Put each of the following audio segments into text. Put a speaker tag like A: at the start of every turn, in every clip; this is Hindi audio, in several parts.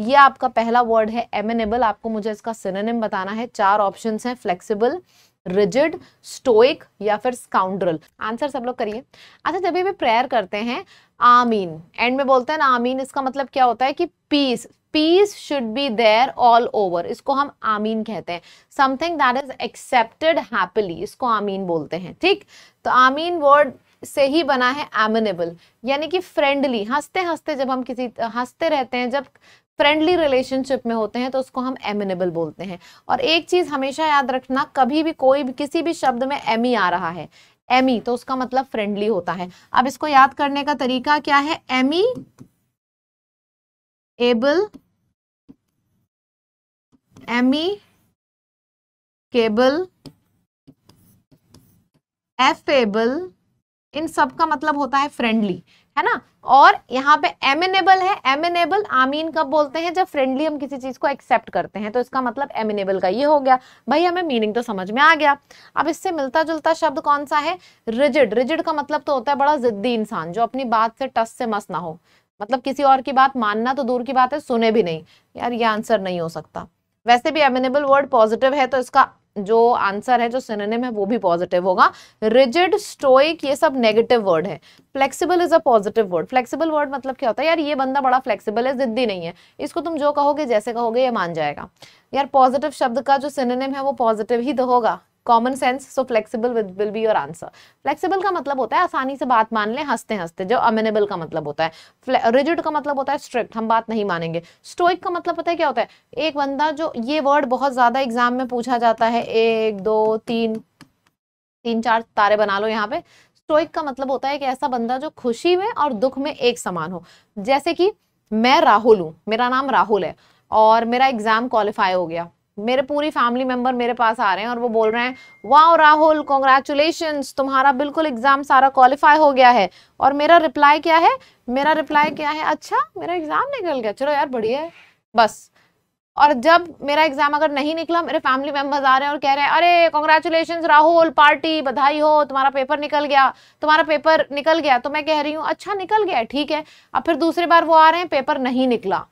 A: ये आपका पहला वर्ड है एमेनेबल आपको मुझे इसका सिनेम बताना है चार ऑप्शन है फ्लेक्सीबल रिजिड स्टोइक या फिर स्काउंड्रल आंसर सब लोग करिए अच्छा जब भी प्रेयर करते हैं आमीन एंड में बोलते हैं ना आमीन इसका मतलब क्या होता है कि peace peace should be there all over इसको हम आमीन कहते हैं something that is accepted happily इसको आमीन बोलते हैं ठीक तो आमीन वर्ड से ही बना है एमिनेबल यानी कि फ्रेंडली हंसते हंसते जब हम किसी हंसते रहते हैं जब फ्रेंडली रिलेशनशिप में होते हैं तो उसको हम एमिनेबल बोलते हैं और एक चीज़ हमेशा याद रखना कभी भी कोई भी किसी भी शब्द में एमी आ रहा है एमी तो उसका मतलब फ्रेंडली होता है अब इसको याद करने का तरीका क्या है amiable amicable affable इन सब का मतलब होता है फ्रेंडली है ना और यहाँ पे एमिनेबल है एमिनेबल आमीन कब बोलते हैं जब फ्रेंडली हम किसी चीज को एक्सेप्ट करते हैं तो इसका मतलब एमिनेबल का ये हो गया भाई हमें मीनिंग तो समझ में आ गया अब इससे मिलता जुलता शब्द कौन सा है रिजिड रिजिड का मतलब तो होता है बड़ा जिद्दी इंसान जो अपनी बात से टस से मस ना हो मतलब किसी और की बात मानना तो दूर की बात है सुने भी नहीं यार ये आंसर नहीं हो सकता वैसे भी एमिनेबल वर्ड पॉजिटिव है तो इसका जो आंसर है जो सिनेम है वो भी पॉजिटिव होगा रिजिड स्टोइक ये सब नेगेटिव वर्ड है flexible is a positive word flexible word मतलब क्या होता है यार ये बंदा बड़ा फ्लेक्सिबल है जिद्दी नहीं है इसको तुम जो कहोगे जैसे कहोगे ये मान जाएगा यार पॉजिटिव शब्द का जो सिनेम है वो पॉजिटिव ही तो होगा common sense so flexible will be your answer flexible का मतलब होता है आसानी से बात मान लें हंसते हंसते जो अमेनेबल का मतलब होता है रिजिड का मतलब होता है स्ट्रिक्ट हम बात नहीं मानेंगे स्टोइक का मतलब पता है क्या होता है एक बंदा जो ये वर्ड बहुत ज़्यादा एग्जाम में पूछा जाता है एक दो तीन तीन चार तारे बना लो यहाँ पे स्टोइक का मतलब होता है कि ऐसा बंदा जो खुशी में और दुख में एक समान हो जैसे कि मैं राहुल हूँ मेरा नाम राहुल है और मेरा एग्ज़ाम क्वालिफाई हो गया मेरे पूरी फैमिली मेंबर मेरे पास आ रहे हैं और वो बोल रहे हैं वाओ राहुल कॉन्ग्रेचुलेशन तुम्हारा बिल्कुल एग्ज़ाम सारा क्वालिफाई हो गया है और मेरा रिप्लाई क्या है मेरा रिप्लाई क्या है अच्छा मेरा एग्ज़ाम निकल गया चलो यार बढ़िया है बस और जब मेरा एग्जाम अगर नहीं निकला मेरे फैमिली मेंबर्स आ रहे हैं और कह रहे हैं अरे कॉन्ग्रेचुलेशन राहुल पार्टी बधाई हो तुम्हारा पेपर निकल गया तुम्हारा पेपर निकल गया तो मैं कह रही हूँ अच्छा निकल गया ठीक है अब फिर दूसरी बार वो आ रहे हैं पेपर नहीं निकला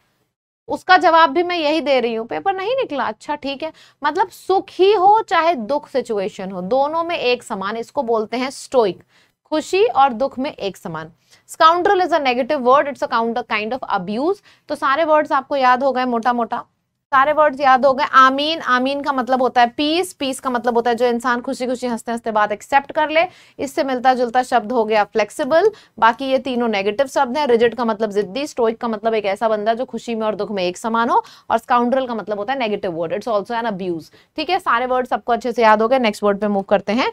A: उसका जवाब भी मैं यही दे रही हूँ पेपर नहीं निकला अच्छा ठीक है मतलब सुख ही हो चाहे दुख सिचुएशन हो दोनों में एक समान इसको बोलते हैं स्टोइक खुशी और दुख में एक समान scoundrel is negative word it's a count kind of abuse तो सारे वर्ड्स आपको याद हो गए मोटा मोटा सारे वर्ड याद हो गए आमीन आमीन का मतलब होता है पीस पीस का मतलब होता है जो इंसान खुशी खुशी हंसते हंसते बात एक्सेप्ट कर ले इससे मिलता जुलता शब्द हो गया फ्लेक्सिबल बाकी ये तीनों नेगेटिव शब्द हैं रिजिट का मतलब जिद्दी स्टोइक का मतलब एक ऐसा बंदा जो खुशी में और दुख में एक समान हो और स्काउंड्रल का मतलब होता है negative word it's also an abuse ठीक है सारे वर्ड सबको अच्छे से याद हो गए नेक्स्ट वर्ड पे मूव करते हैं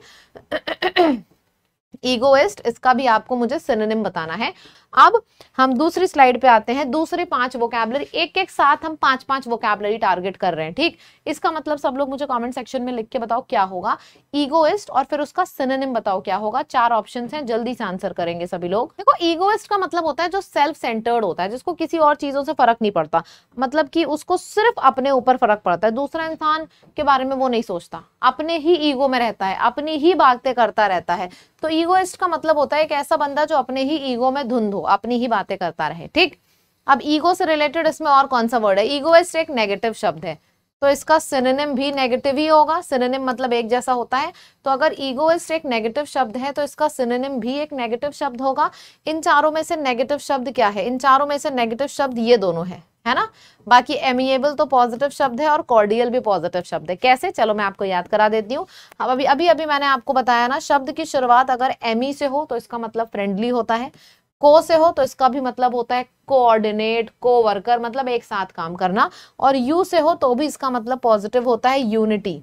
A: ईगोइस्ट इसका भी आपको मुझे सिनोनिम बताना है अब हम दूसरी स्लाइड पे आते हैं दूसरे पांच वोकैबलरी एक एक साथ हम पांच पांच वोकैबलरी टारगेट कर रहे हैं ठीक इसका मतलब सब लोग मुझे कमेंट सेक्शन में लिख के बताओ क्या होगा ईगोइस्ट और फिर उसका सिनोनिम बताओ क्या होगा चार ऑप्शन है जल्दी से आंसर करेंगे सभी लोग देखो ईगोइस्ट का मतलब होता है जो सेल्फ सेंटर्ड होता है जिसको किसी और चीजों से फर्क नहीं पड़ता मतलब की उसको सिर्फ अपने ऊपर फर्क पड़ता है दूसरा इंसान के बारे में वो नहीं सोचता अपने ही ईगो में रहता है अपनी ही बातें करता रहता है तो ईगोइस्ट का मतलब होता है एक ऐसा बंदा जो अपने ही ईगो में धुंध हो अपनी ही बातें करता रहे ठीक अब ईगो से रिलेटेड इसमें और कौन सा वर्ड है ईगोइस्ट एक नेगेटिव शब्द है तो इसका सिनेम भी नेगेटिव ही होगा सिनेम मतलब एक जैसा होता है तो अगर ईगोइस्ट एक नेगेटिव शब्द है तो इसका सिनेम भी एक नेगेटिव शब्द होगा इन चारों में से नेगेटिव शब्द क्या है इन चारों में से नेगेटिव शब्द ये दोनों है है ना बाकी एमिएबल तो पॉजिटिव शब्द है और कॉर्डियल भी पॉजिटिव शब्द है कैसे चलो मैं आपको याद करा देती हूँ अब अभी अभी अभी मैंने आपको बताया ना शब्द की शुरुआत अगर एमी से हो तो इसका मतलब फ्रेंडली होता है को से हो तो इसका भी मतलब होता है कोऑर्डिनेट वर्कर मतलब एक साथ काम करना और यू से हो तो भी इसका मतलब पॉजिटिव होता है यूनिटी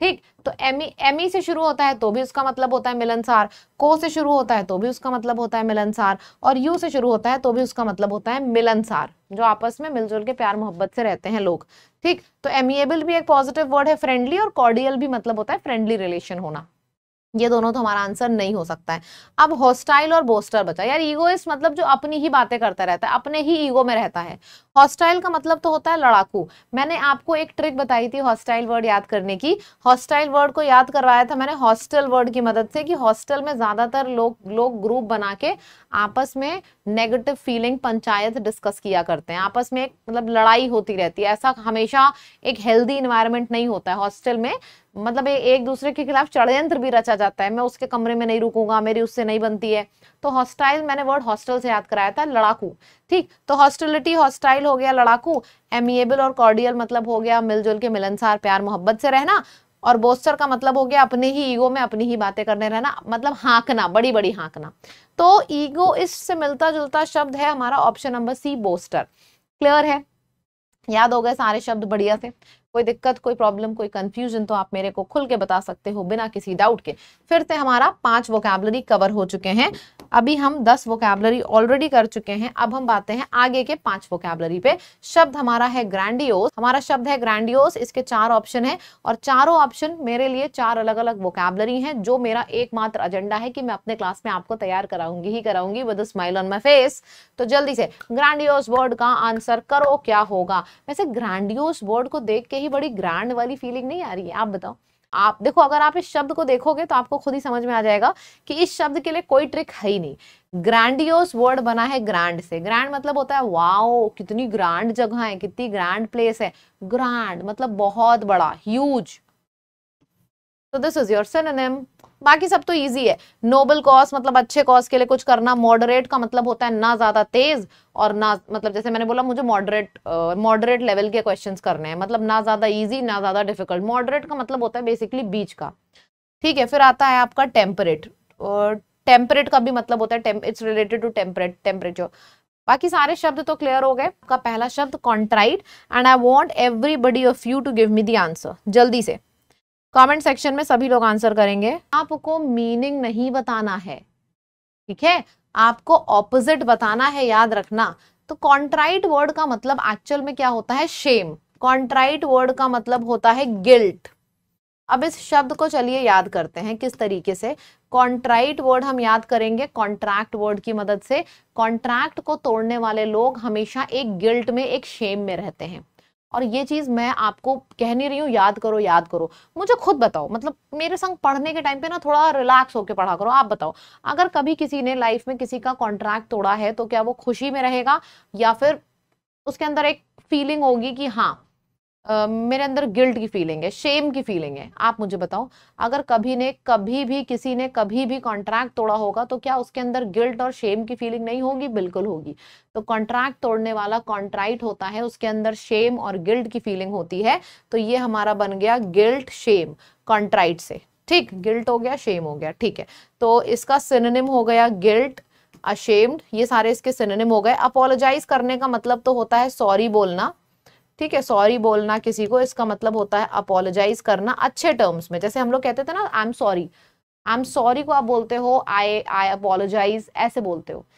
A: ठीक तो एम एमी से शुरू होता है तो भी उसका मतलब होता है मिलनसार को से शुरू होता है तो भी उसका मतलब होता है मिलनसार और यू से शुरू होता है तो भी उसका मतलब होता है मिलनसार जो आपस में मिलजुल के प्यार मोहब्बत से रहते हैं लोग ठीक तो एमिएबल भी एक पॉजिटिव वर्ड है फ्रेंडली और कॉर्डियल भी मतलब होता है फ्रेंडली रिलेशन होना ये दोनों तो हमारा आंसर नहीं हो सकता है अब हॉस्टाइल और बोस्टर बचा यार ईगोइस्ट मतलब जो अपनी ही बातें करता रहता है अपने ही ईगो में रहता है हॉस्टाइल का मतलब तो होता है लड़ाकू मैंने आपको एक ट्रिक बताई थी हॉस्टाइल वर्ड याद करने की हॉस्टाइल वर्ड को याद करवाया था मैंने हॉस्टल वर्ड की मदद से कि हॉस्टल में ज़्यादातर लोग लोग ग्रुप बना के आपस में नेगेटिव फीलिंग पंचायत डिस्कस किया करते हैं आपस में एक मतलब लड़ाई होती रहती है ऐसा हमेशा एक हेल्दी इन्वायरमेंट नहीं होता है हॉस्टल में मतलब एक दूसरे के खिलाफ षडयंत्र भी रचा जाता है मैं उसके कमरे में नहीं रुकूंगा मेरी उससे नहीं बनती है तो हॉस्टाइल मैंने वर्ड हॉस्टल से याद कराया था लड़ाकू ठीक तो हॉस्टिलिटी हॉस्टाइल हो गया लड़ाकू एमिएबल और कॉर्डियल मतलब हो गया मिलजुल के मिलनसार प्यार मोहब्बत से रहना और बोस्टर का मतलब हो गया अपने ही ईगो में अपनी ही बातें करने रहना मतलब हाँकना बड़ी बड़ी हाँकना तो ईगो से मिलता जुलता शब्द है हमारा option number C boaster clear है याद हो गए सारे शब्द बढ़िया से कोई दिक्कत कोई प्रॉब्लम कोई कंफ्यूजन तो आप मेरे को खुल के बता सकते हो बिना किसी डाउट के फिर से हमारा पांच वोकेबलरी कवर हो चुके हैं अभी हम दस वोकेबलरी ऑलरेडी कर चुके हैं अब हम बातें हैं आगे के पांच वोकेबलरी पे शब्द हमारा है ग्रैंडियोस हमारा शब्द है ग्रैंडियोस इसके चार ऑप्शन है और चारों ऑप्शन मेरे लिए चार अलग अलग वोकेबलरी है जो मेरा एकमात्र एजेंडा है कि मैं अपने क्लास में आपको तैयार कराऊंगी ही कराऊंगी with smile on my face तो जल्दी से ग्रैंडियोस वर्ड का आंसर करो क्या होगा वैसे ग्रैंडियोस वर्ड को देख के ही ये बड़ी ग्रैंड वाली फीलिंग नहीं आ रही है आप बताओ आप देखो अगर आप इस शब्द को देखोगे तो आपको खुद ही समझ में आ जाएगा कि इस शब्द के लिए कोई ट्रिक है ही नहीं ग्रैंडियोस वर्ड बना है ग्रैंड से ग्रैंड मतलब होता है वाओ कितनी ग्रैंड जगह है कितनी ग्रैंड प्लेस है ग्रैंड मतलब बहुत बड़ा ह्यूज तो दिस इज योर सिनोनिम बाकी सब तो ईजी है नोबल कॉज मतलब अच्छे कॉज के लिए कुछ करना मॉडरेट का मतलब होता है ना ज्यादा तेज और ना मतलब जैसे मैंने बोला मुझे मॉडरेट मॉडरेट लेवल के क्वेश्चन करने हैं मतलब ना ज्यादा ईजी ना ज्यादा डिफिकल्ट मॉडरेट का मतलब होता है बेसिकली बीच का ठीक है फिर आता है आपका टेम्परेट टेम्परेट का भी मतलब होता है it's related to temperate temperature बाकी सारे शब्द तो क्लियर हो गए आपका पहला शब्द contrite and I want everybody of you to give me the answer जल्दी से कमेंट सेक्शन में सभी लोग आंसर करेंगे आपको मीनिंग नहीं बताना है ठीक है आपको ऑपोजिट बताना है याद रखना तो कॉन्ट्राइट वर्ड का मतलब एक्चुअल में क्या होता है शेम कॉन्ट्राइट वर्ड का मतलब होता है गिल्ट अब इस शब्द को चलिए याद करते हैं किस तरीके से कॉन्ट्राइट वर्ड हम याद करेंगे कॉन्ट्रैक्ट वर्ड की मदद से कॉन्ट्रैक्ट को तोड़ने वाले लोग हमेशा एक गिल्ट में एक शेम में रहते हैं और ये चीज़ मैं आपको कह नहीं रही हूँ याद करो याद करो मुझे खुद बताओ मतलब मेरे संग पढ़ने के टाइम पे ना थोड़ा रिलैक्स होकर पढ़ा करो आप बताओ अगर कभी किसी ने लाइफ में किसी का कॉन्ट्रैक्ट तोड़ा है तो क्या वो खुशी में रहेगा या फिर उसके अंदर एक फीलिंग होगी कि हाँ मेरे अंदर गिल्ट की फीलिंग है शेम की फीलिंग है आप मुझे बताओ अगर कभी ने कभी भी किसी ने कभी भी कॉन्ट्रैक्ट तोड़ा होगा तो क्या उसके अंदर गिल्ट और शेम की फीलिंग नहीं होगी बिल्कुल होगी तो कॉन्ट्रैक्ट तोड़ने वाला कॉन्ट्राइट होता है उसके अंदर शेम और गिल्ट की फीलिंग होती है तो ये हमारा बन गया गिल्ट शेम कॉन्ट्राइट से ठीक गिल्ट हो गया शेम हो गया ठीक है तो इसका सिनेम हो गया गिल्ट अशेम्ड ये सारे इसके सिनेम हो गए अपोलोजाइज करने का मतलब तो होता है सॉरी बोलना ठीक है सॉरी बोलना किसी को इसका मतलब होता है अपोलोजाइज करना अच्छे टर्म्स में जैसे हम लोग कहते थे ना I am sorry I am sorry को आप बोलते हो आई आई अपोलोजाइज ऐसे बोलते हो